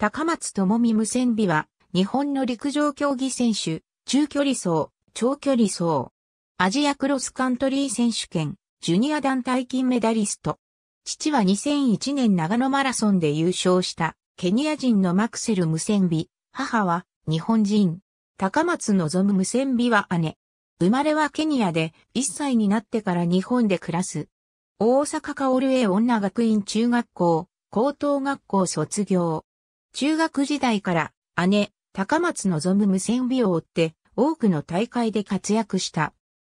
高松智美無線美は、日本の陸上競技選手、中距離走、長距離走、アジアクロスカントリー選手権、ジュニア団体金メダリスト。父は2001年長野マラソンで優勝したケニア人のマクセル・無線美。母は日本人。高松望む無線美は姉。生まれはケニアで1歳になってから日本で暮らす。大阪カオルエ女学院中学校、高等学校卒業。中学時代から姉、高松望む無線美を追って多くの大会で活躍した。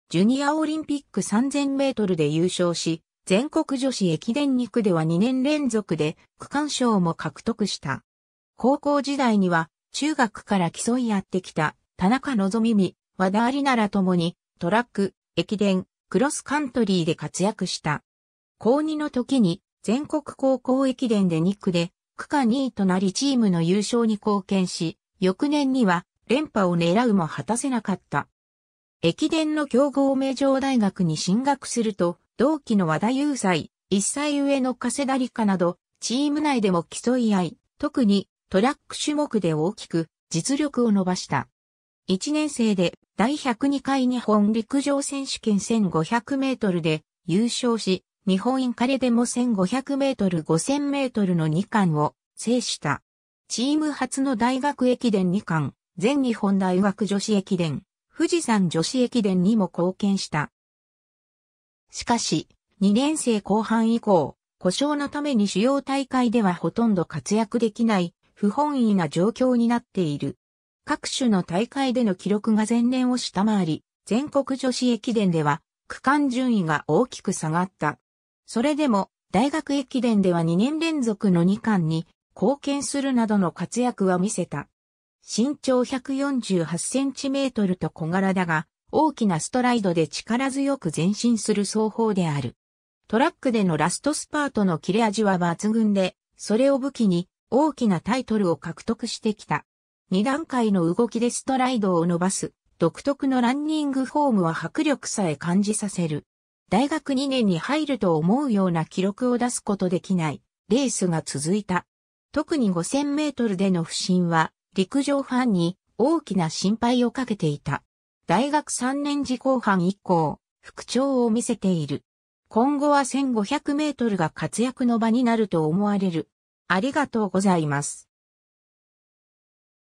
ジュニアオリンピック3000メートルで優勝し、全国女子駅伝2区では2年連続で区間賞も獲得した。高校時代には中学から競い合ってきた田中希美、和田有奈らともにトラック、駅伝、クロスカントリーで活躍した。高2の時に全国高校駅伝で2区で区間2位となりチームの優勝に貢献し、翌年には連覇を狙うも果たせなかった。駅伝の強豪名城大学に進学すると、同期の和田雄斎、一歳上の加瀬田理香など、チーム内でも競い合い、特にトラック種目で大きく実力を伸ばした。1年生で第102回日本陸上選手権1500メートルで優勝し、日本インカレでも1500メートル5000メートルの2冠を制した。チーム初の大学駅伝2冠、全日本大学女子駅伝、富士山女子駅伝にも貢献した。しかし、2年生後半以降、故障のために主要大会ではほとんど活躍できない不本意な状況になっている。各種の大会での記録が前年を下回り、全国女子駅伝では区間順位が大きく下がった。それでも、大学駅伝では2年連続の2冠に貢献するなどの活躍は見せた。身長148センチメートルと小柄だが、大きなストライドで力強く前進する走法である。トラックでのラストスパートの切れ味は抜群で、それを武器に大きなタイトルを獲得してきた。2段階の動きでストライドを伸ばす、独特のランニングフォームは迫力さえ感じさせる。大学2年に入ると思うような記録を出すことできないレースが続いた。特に5000メートルでの不振は陸上ファンに大きな心配をかけていた。大学3年時後半以降、復調を見せている。今後は1500メートルが活躍の場になると思われる。ありがとうございます。